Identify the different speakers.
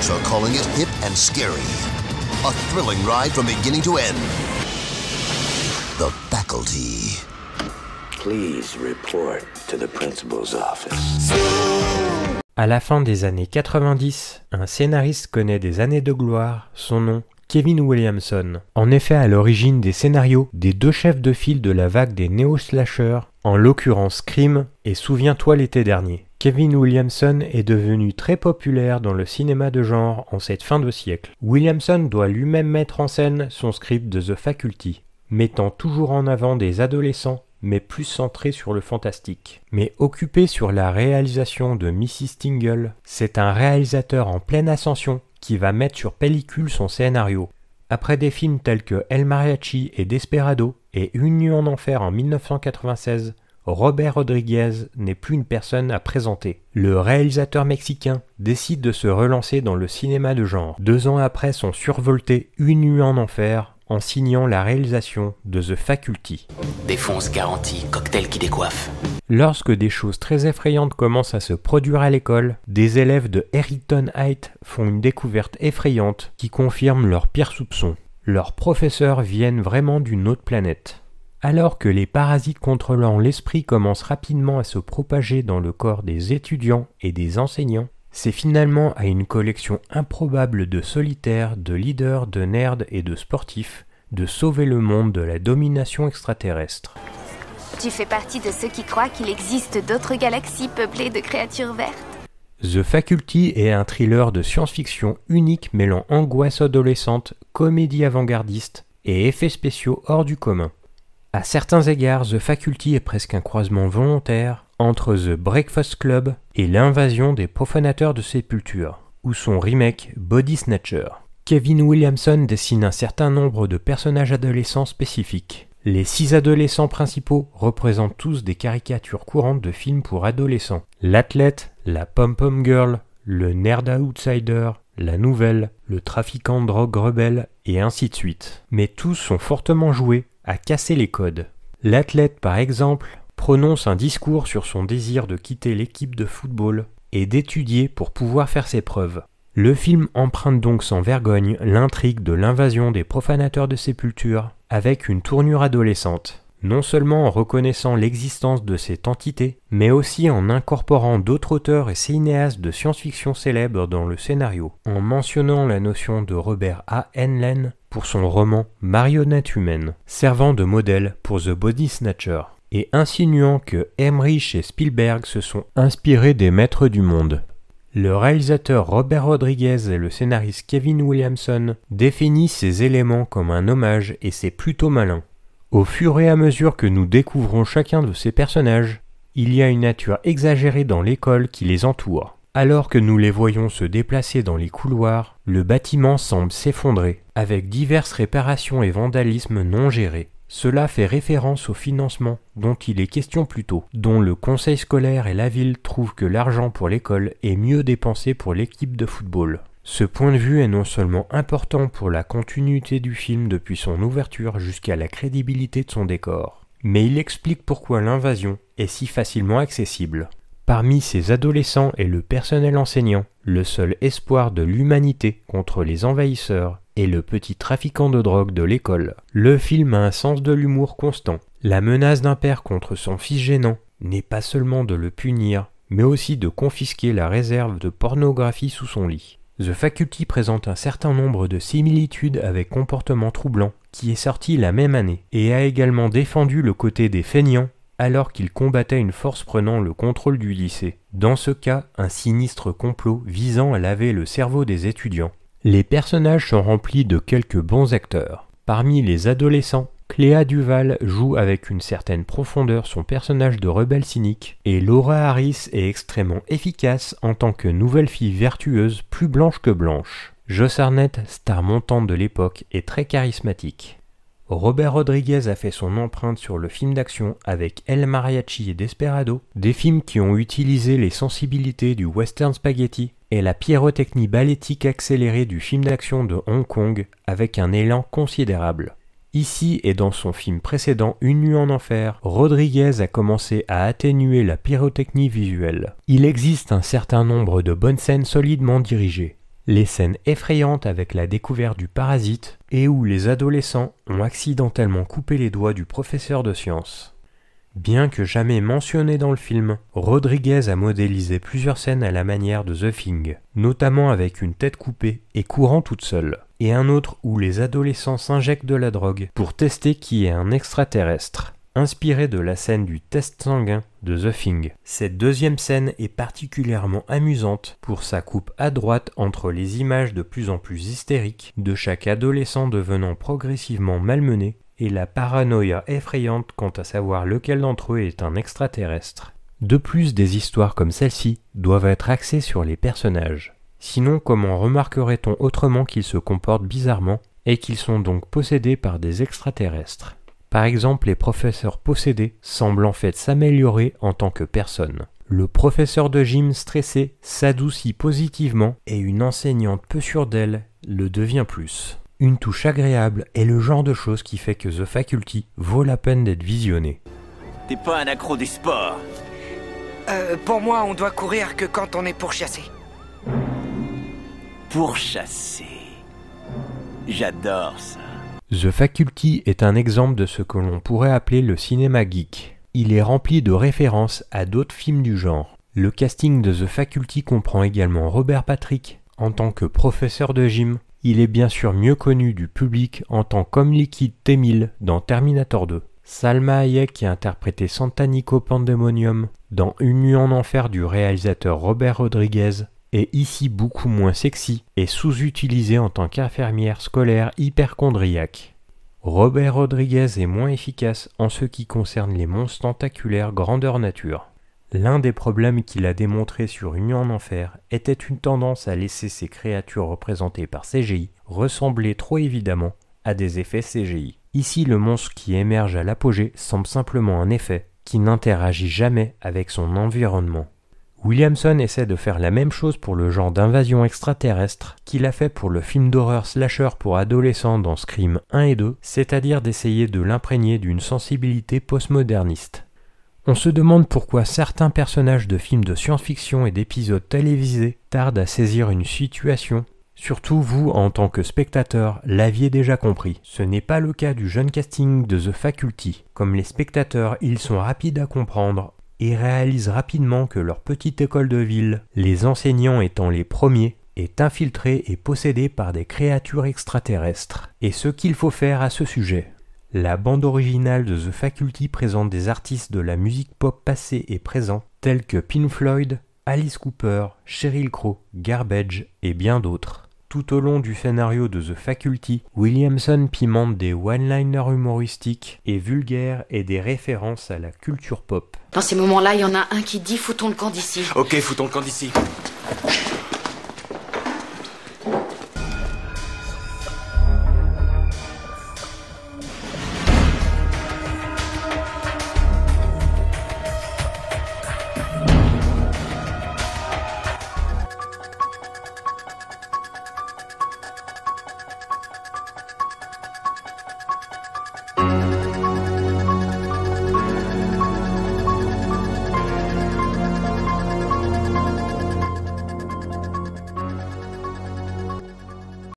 Speaker 1: A À la fin des années 90, un scénariste connaît des années de gloire, son nom Kevin Williamson. En effet, à l'origine des scénarios des deux chefs de file de la vague des néo-slashers, en l'occurrence Scream et Souviens-toi l'été dernier. Kevin Williamson est devenu très populaire dans le cinéma de genre en cette fin de siècle. Williamson doit lui-même mettre en scène son script de The Faculty, mettant toujours en avant des adolescents mais plus centré sur le fantastique. Mais occupé sur la réalisation de Mrs. Tingle, c'est un réalisateur en pleine ascension qui va mettre sur pellicule son scénario. Après des films tels que El Mariachi et Desperado et Union en Enfer en 1996, Robert Rodriguez n'est plus une personne à présenter. Le réalisateur mexicain décide de se relancer dans le cinéma de genre, deux ans après son survolté Une nuit en enfer en signant la réalisation de The Faculty. Défonce garantie, cocktail qui décoiffe. Lorsque des choses très effrayantes commencent à se produire à l'école, des élèves de Harrington Heights font une découverte effrayante qui confirme leur pire soupçon. Leurs professeurs viennent vraiment d'une autre planète. Alors que les parasites contrôlant l'esprit commencent rapidement à se propager dans le corps des étudiants et des enseignants, c'est finalement à une collection improbable de solitaires, de leaders, de nerds et de sportifs de sauver le monde de la domination extraterrestre. Tu fais partie de ceux qui croient qu'il existe d'autres galaxies peuplées de créatures vertes. The Faculty est un thriller de science-fiction unique mêlant angoisse adolescente, comédie avant-gardiste et effets spéciaux hors du commun. À certains égards, The Faculty est presque un croisement volontaire entre The Breakfast Club et l'invasion des profanateurs de sépulture, ou son remake Body Snatcher. Kevin Williamson dessine un certain nombre de personnages adolescents spécifiques. Les six adolescents principaux représentent tous des caricatures courantes de films pour adolescents. L'athlète, la pom-pom girl, le nerd outsider, la nouvelle, le trafiquant de drogue rebelle, et ainsi de suite. Mais tous sont fortement joués à casser les codes. L'athlète, par exemple, prononce un discours sur son désir de quitter l'équipe de football et d'étudier pour pouvoir faire ses preuves. Le film emprunte donc sans vergogne l'intrigue de l'invasion des profanateurs de sépultures avec une tournure adolescente non seulement en reconnaissant l'existence de cette entité, mais aussi en incorporant d'autres auteurs et cinéastes de science-fiction célèbres dans le scénario, en mentionnant la notion de Robert A. Henlen pour son roman Marionnette humaine, servant de modèle pour The Body Snatcher, et insinuant que Emmerich et Spielberg se sont inspirés des maîtres du monde. Le réalisateur Robert Rodriguez et le scénariste Kevin Williamson définissent ces éléments comme un hommage et c'est plutôt malin. Au fur et à mesure que nous découvrons chacun de ces personnages, il y a une nature exagérée dans l'école qui les entoure. Alors que nous les voyons se déplacer dans les couloirs, le bâtiment semble s'effondrer, avec diverses réparations et vandalismes non gérés. Cela fait référence au financement dont il est question plus tôt, dont le conseil scolaire et la ville trouvent que l'argent pour l'école est mieux dépensé pour l'équipe de football. Ce point de vue est non seulement important pour la continuité du film depuis son ouverture jusqu'à la crédibilité de son décor, mais il explique pourquoi l'invasion est si facilement accessible. Parmi ces adolescents et le personnel enseignant, le seul espoir de l'humanité contre les envahisseurs est le petit trafiquant de drogue de l'école. Le film a un sens de l'humour constant. La menace d'un père contre son fils gênant n'est pas seulement de le punir, mais aussi de confisquer la réserve de pornographie sous son lit. The Faculty présente un certain nombre de similitudes avec Comportement troublant, qui est sorti la même année, et a également défendu le côté des feignants alors qu'il combattait une force prenant le contrôle du lycée. Dans ce cas, un sinistre complot visant à laver le cerveau des étudiants. Les personnages sont remplis de quelques bons acteurs. Parmi les adolescents, Cléa Duval joue avec une certaine profondeur son personnage de rebelle cynique, et Laura Harris est extrêmement efficace en tant que nouvelle fille vertueuse plus blanche que blanche. Joss Arnett, star montante de l'époque, est très charismatique. Robert Rodriguez a fait son empreinte sur le film d'action avec El Mariachi et Desperado, des films qui ont utilisé les sensibilités du western spaghetti et la pyrotechnie balétique accélérée du film d'action de Hong Kong avec un élan considérable. Ici et dans son film précédent Une nuit en enfer, Rodriguez a commencé à atténuer la pyrotechnie visuelle. Il existe un certain nombre de bonnes scènes solidement dirigées. Les scènes effrayantes avec la découverte du parasite et où les adolescents ont accidentellement coupé les doigts du professeur de science. Bien que jamais mentionné dans le film, Rodriguez a modélisé plusieurs scènes à la manière de The Thing, notamment avec une tête coupée et courant toute seule et un autre où les adolescents s'injectent de la drogue pour tester qui est un extraterrestre, inspiré de la scène du test sanguin de The Thing. Cette deuxième scène est particulièrement amusante pour sa coupe à droite entre les images de plus en plus hystériques de chaque adolescent devenant progressivement malmené et la paranoïa effrayante quant à savoir lequel d'entre eux est un extraterrestre. De plus, des histoires comme celle-ci doivent être axées sur les personnages. Sinon, comment remarquerait-on autrement qu'ils se comportent bizarrement et qu'ils sont donc possédés par des extraterrestres Par exemple, les professeurs possédés semblent en fait s'améliorer en tant que personnes. Le professeur de gym stressé s'adoucit positivement et une enseignante peu sûre d'elle le devient plus. Une touche agréable est le genre de chose qui fait que The Faculty vaut la peine d'être visionné. T'es pas un accro du sport. Euh, pour moi, on doit courir que quand on est pourchassé chasser... J'adore ça. The Faculty est un exemple de ce que l'on pourrait appeler le cinéma geek. Il est rempli de références à d'autres films du genre. Le casting de The Faculty comprend également Robert Patrick en tant que professeur de gym. Il est bien sûr mieux connu du public en tant qu'homme liquide t dans Terminator 2. Salma Hayek qui a interprété Santanico Pandemonium dans Une nuit en enfer du réalisateur Robert Rodriguez est ici beaucoup moins sexy et sous utilisé en tant qu'infirmière scolaire hyperchondriaque. Robert Rodriguez est moins efficace en ce qui concerne les monstres tentaculaires grandeur nature. L'un des problèmes qu'il a démontré sur Union en Enfer était une tendance à laisser ces créatures représentées par CGI ressembler trop évidemment à des effets CGI. Ici, le monstre qui émerge à l'apogée semble simplement un effet qui n'interagit jamais avec son environnement. Williamson essaie de faire la même chose pour le genre d'invasion extraterrestre qu'il a fait pour le film d'horreur slasher pour adolescents dans Scream 1 et 2, c'est-à-dire d'essayer de l'imprégner d'une sensibilité postmoderniste. On se demande pourquoi certains personnages de films de science-fiction et d'épisodes télévisés tardent à saisir une situation. Surtout vous, en tant que spectateur, l'aviez déjà compris. Ce n'est pas le cas du jeune casting de The Faculty. Comme les spectateurs, ils sont rapides à comprendre et réalisent rapidement que leur petite école de ville, les enseignants étant les premiers, est infiltrée et possédée par des créatures extraterrestres, et ce qu'il faut faire à ce sujet. La bande originale de The Faculty présente des artistes de la musique pop passée et présente, tels que Pink Floyd, Alice Cooper, Sheryl Crow, Garbage et bien d'autres. Tout au long du scénario de The Faculty, Williamson pimente des one-liners humoristiques et vulgaires et des références à la culture pop. Dans ces moments-là, il y en a un qui dit foutons le camp d'ici. Ok, foutons le camp d'ici.